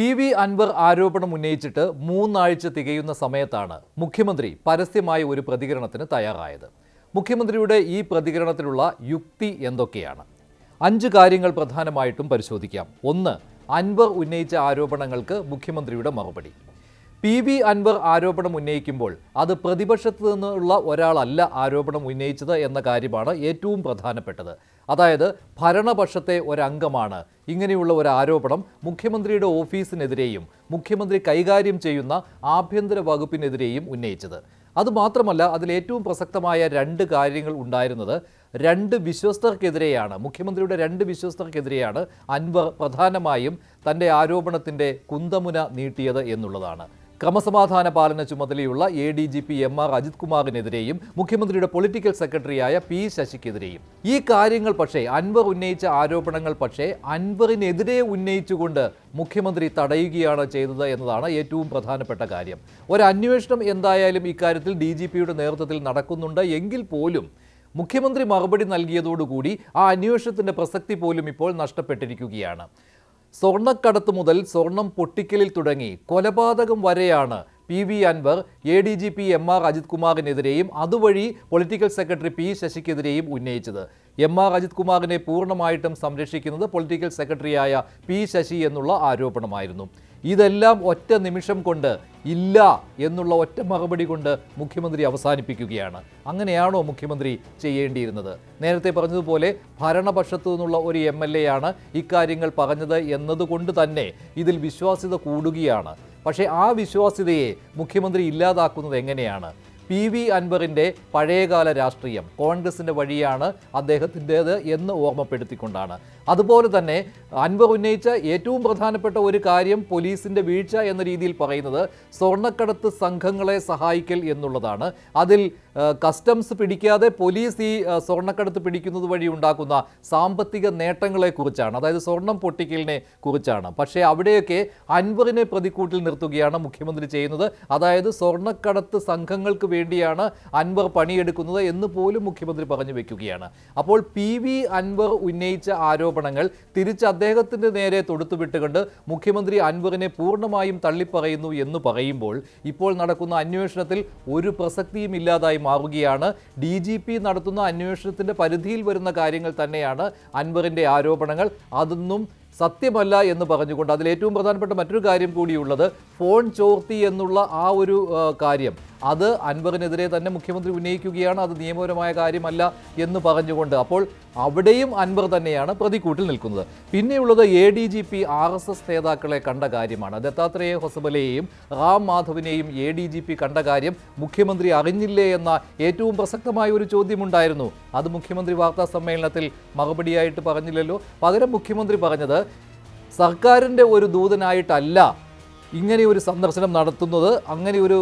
P V Anwar ആരോപണം ഉന്നയിച്ചിട്ട് മൂന്നാഴ്ച തികയുന്ന സമയത്താണ് മുഖ്യമന്ത്രി പരസ്യമായ ഒരു പ്രതികരണത്തിന് തയ്യാറായത് മുഖ്യമന്ത്രിയുടെ ഈ പ്രതികരണത്തിലുള്ള യുക്തി എന്തൊക്കെയാണ് അഞ്ച് കാര്യങ്ങൾ പ്രധാനമായിട്ടും പരിശോധിക്കാം ഒന്ന് അൻവർ ഉന്നയിച്ച ആരോപണങ്ങൾക്ക് മുഖ്യമന്ത്രിയുടെ മറുപടി പി വി അൻവർ ആരോപണം ഉന്നയിക്കുമ്പോൾ അത് പ്രതിപക്ഷത്തു നിന്നുള്ള ഒരാളല്ല ആരോപണം ഉന്നയിച്ചത് എന്ന കാര്യമാണ് ഏറ്റവും പ്രധാനപ്പെട്ടത് അതായത് ഭരണപക്ഷത്തെ ഒരംഗമാണ് ഇങ്ങനെയുള്ള ഒരു ആരോപണം മുഖ്യമന്ത്രിയുടെ ഓഫീസിനെതിരെയും മുഖ്യമന്ത്രി കൈകാര്യം ചെയ്യുന്ന ആഭ്യന്തര വകുപ്പിനെതിരെയും ഉന്നയിച്ചത് അതുമാത്രമല്ല അതിലേറ്റവും പ്രസക്തമായ രണ്ട് കാര്യങ്ങൾ ഉണ്ടായിരുന്നത് രണ്ട് വിശ്വസ്തർക്കെതിരെയാണ് മുഖ്യമന്ത്രിയുടെ രണ്ട് വിശ്വസ്തർക്കെതിരെയാണ് അൻവർ പ്രധാനമായും തൻ്റെ ആരോപണത്തിൻ്റെ കുന്തമുന നീട്ടിയത് എന്നുള്ളതാണ് ക്രമസമാധാന പാലന ചുമതലയുള്ള A D G P M R Ajith കുമാറിനെതിരെയും മുഖ്യമന്ത്രിയുടെ പൊളിറ്റിക്കൽ സെക്രട്ടറിയായ പി ശശിക്കെതിരെയും ഈ കാര്യങ്ങൾ പക്ഷേ അൻവർ ഉന്നയിച്ച ആരോപണങ്ങൾ പക്ഷേ അൻവറിനെതിരെ ഉന്നയിച്ചുകൊണ്ട് മുഖ്യമന്ത്രി തടയുകയാണ് ചെയ്തത് എന്നതാണ് ഏറ്റവും പ്രധാനപ്പെട്ട കാര്യം ഒരു അന്വേഷണം എന്തായാലും ഇക്കാര്യത്തിൽ ഡി ജി പിയുടെ നേതൃത്വത്തിൽ നടക്കുന്നുണ്ട് എങ്കിൽ പോലും മുഖ്യമന്ത്രി മറുപടി നൽകിയതോടുകൂടി ആ അന്വേഷണത്തിൻ്റെ പ്രസക്തി പോലും ഇപ്പോൾ നഷ്ടപ്പെട്ടിരിക്കുകയാണ് സ്വർണ്ണക്കടത്ത് മുതൽ സ്വർണം പൊട്ടിക്കലിൽ തുടങ്ങി കൊലപാതകം വരെയാണ് P V Anvar A D G P M R Ajith കുമാറിനെതിരെയും അതുവഴി പൊളിറ്റിക്കൽ സെക്രട്ടറി പി ശശിക്കെതിരെയും ഉന്നയിച്ചത് എം ആർ അജിത് കുമാറിനെ പൂർണ്ണമായിട്ടും സംരക്ഷിക്കുന്നത് പൊളിറ്റിക്കൽ സെക്രട്ടറിയായ പി ശശി എന്നുള്ള ആരോപണമായിരുന്നു ഇതെല്ലാം ഒറ്റ നിമിഷം കൊണ്ട് ഇല്ല എന്നുള്ള ഒറ്റ മറുപടി കൊണ്ട് മുഖ്യമന്ത്രി അവസാനിപ്പിക്കുകയാണ് അങ്ങനെയാണോ മുഖ്യമന്ത്രി ചെയ്യേണ്ടിയിരുന്നത് നേരത്തെ പറഞ്ഞതുപോലെ ഭരണപക്ഷത്തു നിന്നുള്ള ഒരു എം എൽ എ ആണ് ഇക്കാര്യങ്ങൾ പറഞ്ഞത് എന്നതുകൊണ്ട് തന്നെ ഇതിൽ വിശ്വാസ്യത കൂടുകയാണ് പക്ഷേ ആ വിശ്വാസ്യതയെ മുഖ്യമന്ത്രി ഇല്ലാതാക്കുന്നത് എങ്ങനെയാണ് പി വി അൻവറിൻ്റെ പഴയകാല രാഷ്ട്രീയം കോൺഗ്രസിൻ്റെ വഴിയാണ് അദ്ദേഹത്തിൻ്റേത് എന്ന് ഓർമ്മപ്പെടുത്തിക്കൊണ്ടാണ് അതുപോലെ തന്നെ അൻവർ ഉന്നയിച്ച ഏറ്റവും പ്രധാനപ്പെട്ട ഒരു കാര്യം പോലീസിൻ്റെ വീഴ്ച എന്ന രീതിയിൽ പറയുന്നത് സ്വർണ്ണക്കടത്ത് സംഘങ്ങളെ സഹായിക്കൽ എന്നുള്ളതാണ് അതിൽ കസ്റ്റംസ് പിടിക്കാതെ പോലീസ് ഈ സ്വർണ്ണക്കടത്ത് പിടിക്കുന്നത് വഴി ഉണ്ടാക്കുന്ന സാമ്പത്തിക നേട്ടങ്ങളെക്കുറിച്ചാണ് അതായത് സ്വർണം പൊട്ടിക്കലിനെ കുറിച്ചാണ് പക്ഷേ അവിടെയൊക്കെ അൻവറിനെ പ്രതിക്കൂട്ടിൽ നിർത്തുകയാണ് മുഖ്യമന്ത്രി ചെയ്യുന്നത് അതായത് സ്വർണ്ണക്കടത്ത് സംഘങ്ങൾക്ക് വേണ്ടിയാണ് അൻവർ പണിയെടുക്കുന്നത് എന്ന് പോലും മുഖ്യമന്ത്രി പറഞ്ഞു വെക്കുകയാണ് അപ്പോൾ പി വി അൻവർ ഉന്നയിച്ച ആരോപണങ്ങൾ തിരിച്ച് അദ്ദേഹത്തിൻ്റെ നേരെ തൊടുത്തുവിട്ടുകൊണ്ട് മുഖ്യമന്ത്രി അൻവറിനെ പൂർണ്ണമായും തള്ളിപ്പറയുന്നു എന്ന് പറയുമ്പോൾ ഇപ്പോൾ നടക്കുന്ന അന്വേഷണത്തിൽ ഒരു പ്രസക്തിയും ഇല്ലാതായി മാറുകയാണ് ഡി ജി പി നടത്തുന്ന അന്വേഷണത്തിൻ്റെ പരിധിയിൽ വരുന്ന കാര്യങ്ങൾ തന്നെയാണ് അൻവറിൻ്റെ ആരോപണങ്ങൾ അതൊന്നും സത്യമല്ല എന്ന് പറഞ്ഞുകൊണ്ട് അതിൽ ഏറ്റവും പ്രധാനപ്പെട്ട മറ്റൊരു കാര്യം കൂടിയുള്ളത് ഫോൺ ചോർത്തി എന്നുള്ള ആ ഒരു കാര്യം അത് അൻവറിനെതിരെ തന്നെ മുഖ്യമന്ത്രി ഉന്നയിക്കുകയാണ് അത് നിയമപരമായ കാര്യമല്ല എന്ന് പറഞ്ഞുകൊണ്ട് അപ്പോൾ അവിടെയും അൻവർ തന്നെയാണ് പ്രതിക്കൂട്ടിൽ നിൽക്കുന്നത് പിന്നെയുള്ളത് A D G P R S S നേതാക്കളെ കണ്ട കാര്യമാണ് ദത്താത്രേയ ഹൊസബലയെയും റാം മാധവിനെയും എ ഡി ജി പി കണ്ട കാര്യം മുഖ്യമന്ത്രി അറിഞ്ഞില്ലേ എന്ന ഏറ്റവും പ്രസക്തമായ ഒരു ചോദ്യമുണ്ടായിരുന്നു അത് മുഖ്യമന്ത്രി വാർത്താ സമ്മേളനത്തിൽ മറുപടിയായിട്ട് പറഞ്ഞില്ലല്ലോ പകരം മുഖ്യമന്ത്രി പറഞ്ഞത് സർക്കാരിൻ്റെ ഒരു ദൂതനായിട്ടല്ല ഇങ്ങനെ ഒരു സന്ദർശനം നടത്തുന്നത് അങ്ങനെ ഒരു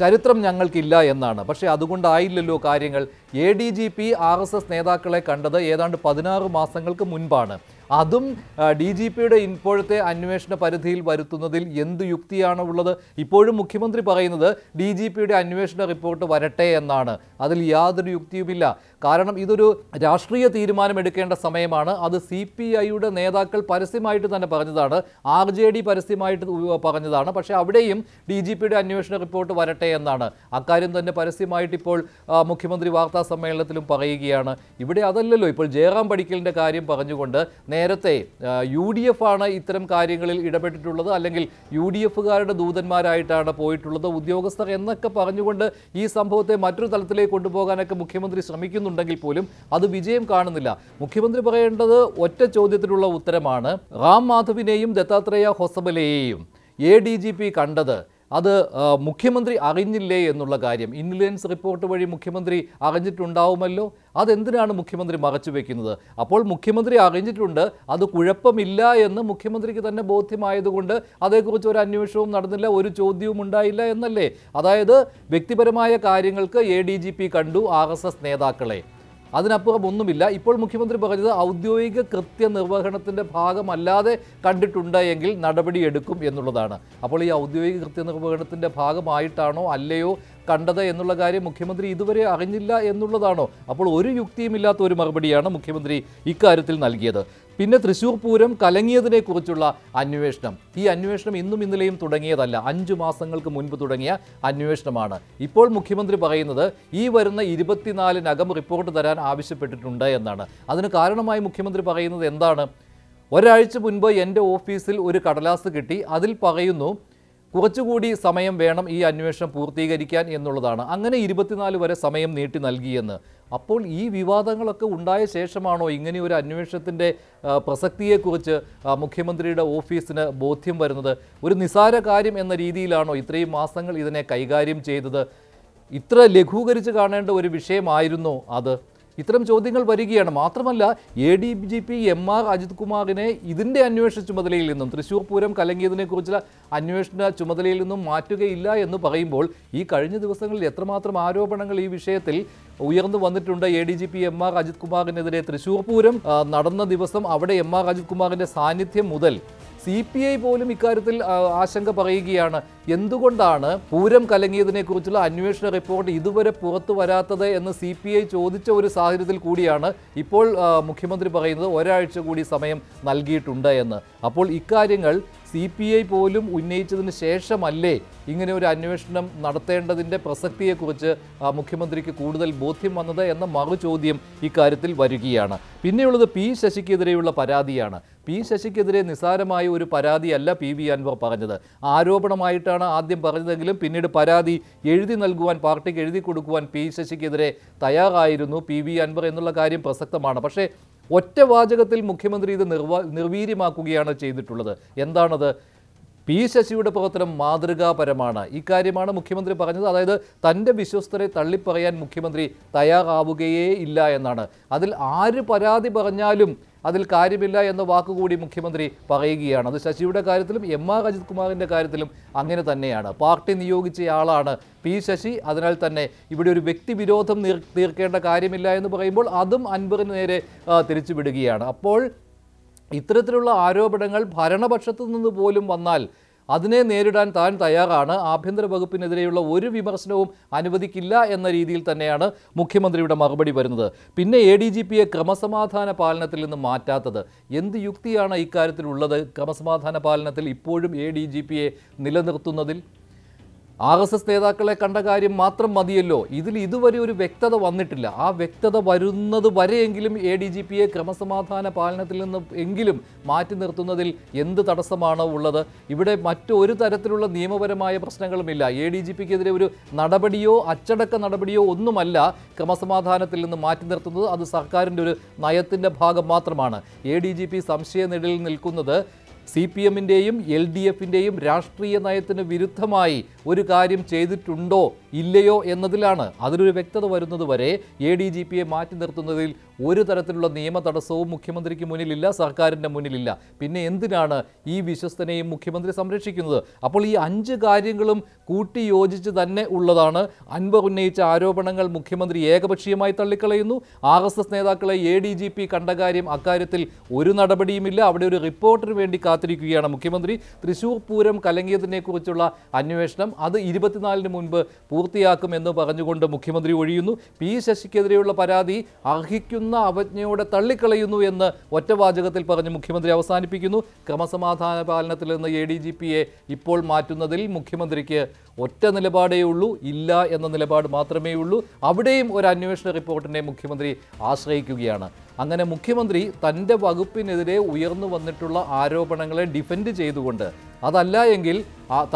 ചരിത്രം ഞങ്ങൾക്കില്ല എന്നാണ് പക്ഷേ അതുകൊണ്ടായില്ലല്ലോ കാര്യങ്ങൾ A D G P R S S നേതാക്കളെ കണ്ടത് ഏതാണ്ട് പതിനാറ് മാസങ്ങൾക്ക് മുൻപാണ് അതും ഡി ജി പിയുടെ ഇപ്പോഴത്തെ അന്വേഷണ പരിധിയിൽ വരുത്തുന്നതിൽ എന്ത് യുക്തിയാണ് ഉള്ളത് ഇപ്പോഴും മുഖ്യമന്ത്രി പറയുന്നത് ഡി ജി പിയുടെ അന്വേഷണ റിപ്പോർട്ട് വരട്ടെ എന്നാണ് അതിൽ യാതൊരു യുക്തിയുമില്ല കാരണം ഇതൊരു രാഷ്ട്രീയ തീരുമാനം എടുക്കേണ്ട സമയമാണ് അത് സി പി ഐയുടെ നേതാക്കൾ പരസ്യമായിട്ട് തന്നെ പറഞ്ഞതാണ് ആർ ജെ ഡി പരസ്യമായിട്ട് പറഞ്ഞതാണ് പക്ഷേ അവിടെയും ഡി ജി പിയുടെ അന്വേഷണ റിപ്പോർട്ട് വരട്ടെ എന്നാണ് അക്കാര്യം തന്നെ പരസ്യമായിട്ട് ഇപ്പോൾ മുഖ്യമന്ത്രി വാർത്താ സമ്മേളനത്തിലും പറയുകയാണ് ഇവിടെ അതല്ലല്ലോ ഇപ്പോൾ ജയറാം പഠിക്കലിൻ്റെ കാര്യം പറഞ്ഞുകൊണ്ട് നേരത്തെ യു ഡി എഫ് ആണ് ഇത്തരം കാര്യങ്ങളിൽ ഇടപെട്ടിട്ടുള്ളത് അല്ലെങ്കിൽ യു ഡി എഫുകാരുടെ ദൂതന്മാരായിട്ടാണ് പോയിട്ടുള്ളത് ഉദ്യോഗസ്ഥർ എന്നൊക്കെ പറഞ്ഞുകൊണ്ട് ഈ സംഭവത്തെ മറ്റൊരു തലത്തിലേക്ക് കൊണ്ടുപോകാനൊക്കെ മുഖ്യമന്ത്രി ശ്രമിക്കുന്നുണ്ടെങ്കിൽ പോലും അത് വിജയം കാണുന്നില്ല മുഖ്യമന്ത്രി പറയേണ്ടത് ഒറ്റ ചോദ്യത്തിനുള്ള ഉത്തരമാണ് റാം മാധവിനെയും ദത്താത്രേയ ഹൊസബലയെയും എ ഡി ജി പി കണ്ടത് അത് മുഖ്യമന്ത്രി അറിഞ്ഞില്ലേ എന്നുള്ള കാര്യം ഇൻഫ്ലുവൻസ് റിപ്പോർട്ട് വഴി മുഖ്യമന്ത്രി അറിഞ്ഞിട്ടുണ്ടാവുമല്ലോ അതെന്തിനാണ് മുഖ്യമന്ത്രി മറച്ചു വയ്ക്കുന്നത് അപ്പോൾ മുഖ്യമന്ത്രി അറിഞ്ഞിട്ടുണ്ട് അത് കുഴപ്പമില്ല എന്ന് മുഖ്യമന്ത്രിക്ക് തന്നെ ബോധ്യമായതുകൊണ്ട് അതേക്കുറിച്ച് ഒരു അന്വേഷണവും നടന്നില്ല ഒരു ചോദ്യവും ഉണ്ടായില്ല എന്നല്ലേ അതായത് വ്യക്തിപരമായ കാര്യങ്ങൾക്ക് എ കണ്ടു ആർ നേതാക്കളെ അതിനപ്പുറം ഒന്നുമില്ല ഇപ്പോൾ മുഖ്യമന്ത്രി പറഞ്ഞത് ഔദ്യോഗിക കൃത്യനിർവഹണത്തിൻ്റെ ഭാഗമല്ലാതെ കണ്ടിട്ടുണ്ട് എങ്കിൽ നടപടിയെടുക്കും എന്നുള്ളതാണ് അപ്പോൾ ഈ ഔദ്യോഗിക കൃത്യനിർവഹണത്തിൻ്റെ ഭാഗമായിട്ടാണോ അല്ലയോ കണ്ടത് എന്നുള്ള കാര്യം മുഖ്യമന്ത്രി ഇതുവരെ അറിഞ്ഞില്ല എന്നുള്ളതാണോ അപ്പോൾ ഒരു യുക്തിയുമില്ലാത്ത ഒരു മറുപടിയാണ് മുഖ്യമന്ത്രി ഇക്കാര്യത്തിൽ നൽകിയത് പിന്നെ തൃശൂർ പൂരം കലങ്ങിയതിനെക്കുറിച്ചുള്ള അന്വേഷണം ഈ അന്വേഷണം ഇന്നും ഇന്നലെയും തുടങ്ങിയതല്ല അഞ്ചു മാസങ്ങൾക്ക് മുൻപ് തുടങ്ങിയ അന്വേഷണമാണ് ഇപ്പോൾ മുഖ്യമന്ത്രി പറയുന്നത് ഈ വരുന്ന ഇരുപത്തിനാലിനകം റിപ്പോർട്ട് തരാൻ ആവശ്യപ്പെട്ടിട്ടുണ്ട് എന്നാണ് അതിന് കാരണമായി മുഖ്യമന്ത്രി പറയുന്നത് എന്താണ് ഒരാഴ്ച മുൻപ് എൻ്റെ ഓഫീസിൽ ഒരു കടലാസ് കിട്ടി അതിൽ പറയുന്നു കുറച്ചുകൂടി സമയം വേണം ഈ അന്വേഷണം പൂർത്തീകരിക്കാൻ എന്നുള്ളതാണ് അങ്ങനെ ഇരുപത്തിനാല് വരെ സമയം നീട്ടി നൽകിയെന്ന് അപ്പോൾ ഈ വിവാദങ്ങളൊക്കെ ഉണ്ടായ ശേഷമാണോ ഇങ്ങനെ ഒരു അന്വേഷണത്തിൻ്റെ പ്രസക്തിയെക്കുറിച്ച് മുഖ്യമന്ത്രിയുടെ ഓഫീസിന് ബോധ്യം വരുന്നത് ഒരു നിസാര കാര്യം എന്ന രീതിയിലാണോ ഇത്രയും മാസങ്ങൾ ഇതിനെ കൈകാര്യം ചെയ്തത് ഇത്ര ലഘൂകരിച്ച് കാണേണ്ട ഒരു വിഷയമായിരുന്നോ അത് ഇത്തരം ചോദ്യങ്ങൾ വരികയാണ് മാത്രമല്ല A D G P M R Ajith കുമാറിനെ ഇതിൻ്റെ അന്വേഷണ ചുമതലയിൽ നിന്നും തൃശ്ശൂർ പൂരം കലങ്ങിയതിനെക്കുറിച്ചുള്ള അന്വേഷണ ചുമതലയിൽ നിന്നും മാറ്റുകയില്ല എന്ന് പറയുമ്പോൾ ഈ കഴിഞ്ഞ ദിവസങ്ങളിൽ എത്രമാത്രം ആരോപണങ്ങൾ ഈ വിഷയത്തിൽ ഉയർന്നു വന്നിട്ടുണ്ട് A D G P M R Ajith കുമാറിനെതിരെ തൃശ്ശൂർ പൂരം നടന്ന ദിവസം അവിടെ എം ആർ അജിത് കുമാറിൻ്റെ സാന്നിധ്യം മുതൽ സി പി ഐ പോലും ഇക്കാര്യത്തിൽ ആശങ്ക പറയുകയാണ് എന്തുകൊണ്ടാണ് പൂരം കലങ്ങിയതിനെക്കുറിച്ചുള്ള അന്വേഷണ റിപ്പോർട്ട് ഇതുവരെ പുറത്തു വരാത്തത് എന്ന് സി പി ഐ ചോദിച്ച ഒരു സാഹചര്യത്തിൽ കൂടിയാണ് ഇപ്പോൾ മുഖ്യമന്ത്രി പറയുന്നത് ഒരാഴ്ച കൂടി സമയം നൽകിയിട്ടുണ്ട് എന്ന് അപ്പോൾ ഇക്കാര്യങ്ങൾ സി പി ഐ പോലും ഉന്നയിച്ചതിന് ശേഷമല്ലേ ഇങ്ങനെ ഒരു അന്വേഷണം നടത്തേണ്ടതിൻ്റെ പ്രസക്തിയെക്കുറിച്ച് മുഖ്യമന്ത്രിക്ക് കൂടുതൽ ബോധ്യം വന്നത് എന്ന ചോദ്യം ഇക്കാര്യത്തിൽ വരികയാണ് പിന്നെയുള്ളത് പി ശശിക്കെതിരെയുള്ള പരാതിയാണ് പി ശശിക്കെതിരെ നിസ്സാരമായ ഒരു പരാതിയല്ല പി വി അൻവർ പറഞ്ഞത് ആരോപണമായിട്ടാണ് ഇതാണ് ആദ്യം പറഞ്ഞതെങ്കിലും പിന്നീട് പരാതി എഴുതി നൽകുവാൻ പാർട്ടിക്ക് എഴുതി കൊടുക്കുവാൻ പി ശശിക്കെതിരെ തയ്യാറായിരുന്നു പി വി അൻവർ എന്നുള്ള കാര്യം പ്രസക്തമാണ് പക്ഷേ ഒറ്റ വാചകത്തിൽ മുഖ്യമന്ത്രി ഇത് നിർവീര്യമാക്കുകയാണ് ചെയ്തിട്ടുള്ളത് എന്താണത് പി ശശിയുടെ പ്രവർത്തനം മാതൃകാപരമാണ് ഇക്കാര്യമാണ് മുഖ്യമന്ത്രി പറഞ്ഞത് അതായത് തൻ്റെ വിശ്വസ്തരെ തള്ളിപ്പറയാൻ മുഖ്യമന്ത്രി തയ്യാറാവുകയേ ഇല്ല എന്നാണ് അതിൽ ആര് പരാതി പറഞ്ഞാലും അതിൽ കാര്യമില്ല എന്ന വാക്കുകൂടി മുഖ്യമന്ത്രി പറയുകയാണ് അത് ശശിയുടെ കാര്യത്തിലും എം ആർ അജിത് കുമാറിൻ്റെ കാര്യത്തിലും അങ്ങനെ തന്നെയാണ് പാർട്ടി നിയോഗിച്ച ആളാണ് പി ശശി അതിനാൽ തന്നെ ഇവിടെ ഒരു വ്യക്തിവിരോധം തീർക്കേണ്ട കാര്യമില്ല എന്ന് പറയുമ്പോൾ അതും അൻവറിന് നേരെ തിരിച്ചുവിടുകയാണ് അപ്പോൾ ഇത്തരത്തിലുള്ള ആരോപണങ്ങൾ ഭരണപക്ഷത്തു നിന്ന് പോലും വന്നാൽ അതിനെ നേരിടാൻ താൻ തയ്യാറാണ് ആഭ്യന്തര വകുപ്പിനെതിരെയുള്ള ഒരു വിമർശനവും അനുവദിക്കില്ല എന്ന രീതിയിൽ തന്നെയാണ് മുഖ്യമന്ത്രിയുടെ മറുപടി വരുന്നത് പിന്നെ എ ഡി ജി പിയെ ക്രമസമാധാന പാലനത്തിൽ നിന്ന് മാറ്റാത്തത് എന്ത് യുക്തിയാണ് ഇക്കാര്യത്തിലുള്ളത് ക്രമസമാധാന പാലനത്തിൽ ഇപ്പോഴും എ ഡി ജി പിയെ നിലനിർത്തുന്നതിൽ ആർ എസ് എസ് നേതാക്കളെ കണ്ട കാര്യം മാത്രം മതിയല്ലോ ഇതിൽ ഇതുവരെ ഒരു വ്യക്തത വന്നിട്ടില്ല ആ വ്യക്തത വരുന്നത് വരെയെങ്കിലും എ ഡി ജി പിയെ ക്രമസമാധാന പാലനത്തിൽ നിന്ന് എങ്കിലും മാറ്റി നിർത്തുന്നതിൽ എന്ത് തടസ്സമാണ് ഉള്ളത് ഇവിടെ മറ്റൊരു തരത്തിലുള്ള നിയമപരമായ പ്രശ്നങ്ങളുമില്ല എ ഡി ജി പിക്കെതിരെ ഒരു നടപടിയോ അച്ചടക്ക നടപടിയോ ഒന്നുമല്ല ക്രമസമാധാനത്തിൽ നിന്ന് മാറ്റി നിർത്തുന്നത് അത് സർക്കാരിൻ്റെ ഒരു നയത്തിൻ്റെ ഭാഗം മാത്രമാണ് എ ഡി ജി പി സംശയനിഴലിൽ നിൽക്കുന്നത് സി പി എമ്മിൻ്റെയും എൽ ഡി എഫിൻ്റെയും രാഷ്ട്രീയ നയത്തിന് വിരുദ്ധമായി ഒരു കാര്യം ചെയ്തിട്ടുണ്ടോ ഇല്ലയോ എന്നതിലാണ് അതിലൊരു വ്യക്തത വരുന്നത് വരെ എ ഡി ജി പിയെ മാറ്റി നിർത്തുന്നതിൽ ഒരു തരത്തിലുള്ള നിയമ തടസ്സവും മുഖ്യമന്ത്രിക്ക് മുന്നിലില്ല സർക്കാരിൻ്റെ മുന്നിലില്ല പിന്നെ എന്തിനാണ് ഈ വിശ്വസ്തനെയും മുഖ്യമന്ത്രി സംരക്ഷിക്കുന്നത് അപ്പോൾ ഈ അഞ്ച് കാര്യങ്ങളും കൂട്ടി യോജിച്ച് തന്നെ ഉള്ളതാണ് അൻപ ഉന്നയിച്ച ആരോപണങ്ങൾ മുഖ്യമന്ത്രി ഏകപക്ഷീയമായി തള്ളിക്കളയുന്നു ആർ എസ് എസ് നേതാക്കളെ എ ഡി ജി പി കണ്ട കാര്യം അക്കാര്യത്തിൽ ഒരു നടപടിയുമില്ല അവിടെ ഒരു റിപ്പോർട്ടിന് വേണ്ടി കാത്തിരിക്കുകയാണ് മുഖ്യമന്ത്രി തൃശൂർ പൂരം കലങ്ങിയതിനെക്കുറിച്ചുള്ള അന്വേഷണം അത് ഇരുപത്തിനാലിന് മുൻപ് പൂർത്തിയാക്കുമെന്ന് പറഞ്ഞുകൊണ്ട് മുഖ്യമന്ത്രി ഒഴിയുന്നു പി ശശിക്കെതിരെയുള്ള പരാതി അർഹിക്കുന്ന അവജ്ഞയോടെ തള്ളിക്കളയുന്നു എന്ന് ഒറ്റവാചകത്തിൽ പറഞ്ഞ് മുഖ്യമന്ത്രി അവസാനിപ്പിക്കുന്നു ക്രമസമാധാന പാലനത്തിൽ നിന്ന് എ ഡി ജി പിയെ ഇപ്പോൾ മാറ്റുന്നതിൽ മുഖ്യമന്ത്രിക്ക് ഒറ്റ നിലപാടേ ഉള്ളൂ ഇല്ല എന്ന നിലപാട് മാത്രമേ ഉള്ളൂ അവിടെയും ഒരു അന്വേഷണ റിപ്പോർട്ടിനെ മുഖ്യമന്ത്രി ആശ്രയിക്കുകയാണ് അങ്ങനെ മുഖ്യമന്ത്രി തൻ്റെ വകുപ്പിനെതിരെ ഉയർന്നു വന്നിട്ടുള്ള ആരോപണങ്ങളെ ഡിഫെൻഡ് ചെയ്തുകൊണ്ട് അതല്ല എങ്കിൽ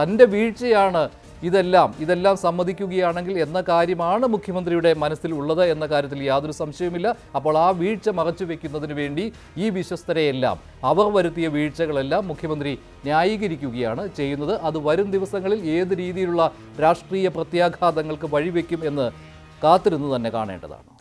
തൻ്റെ വീഴ്ചയാണ് ഇതെല്ലാം ഇതെല്ലാം സമ്മതിക്കുകയാണെങ്കിൽ എന്ന കാര്യമാണ് മുഖ്യമന്ത്രിയുടെ മനസ്സിൽ ഉള്ളത് എന്ന കാര്യത്തിൽ യാതൊരു സംശയവുമില്ല അപ്പോൾ ആ വീഴ്ച മറച്ചു വയ്ക്കുന്നതിന് വേണ്ടി ഈ വിശ്വസ്തരെയെല്ലാം അവർ വരുത്തിയ വീഴ്ചകളെല്ലാം മുഖ്യമന്ത്രി ന്യായീകരിക്കുകയാണ് ചെയ്യുന്നത് അത് വരും ദിവസങ്ങളിൽ ഏത് രീതിയിലുള്ള രാഷ്ട്രീയ പ്രത്യാഘാതങ്ങൾക്ക് വഴിവെക്കും എന്ന് കാത്തിരുന്ന് തന്നെ കാണേണ്ടതാണ്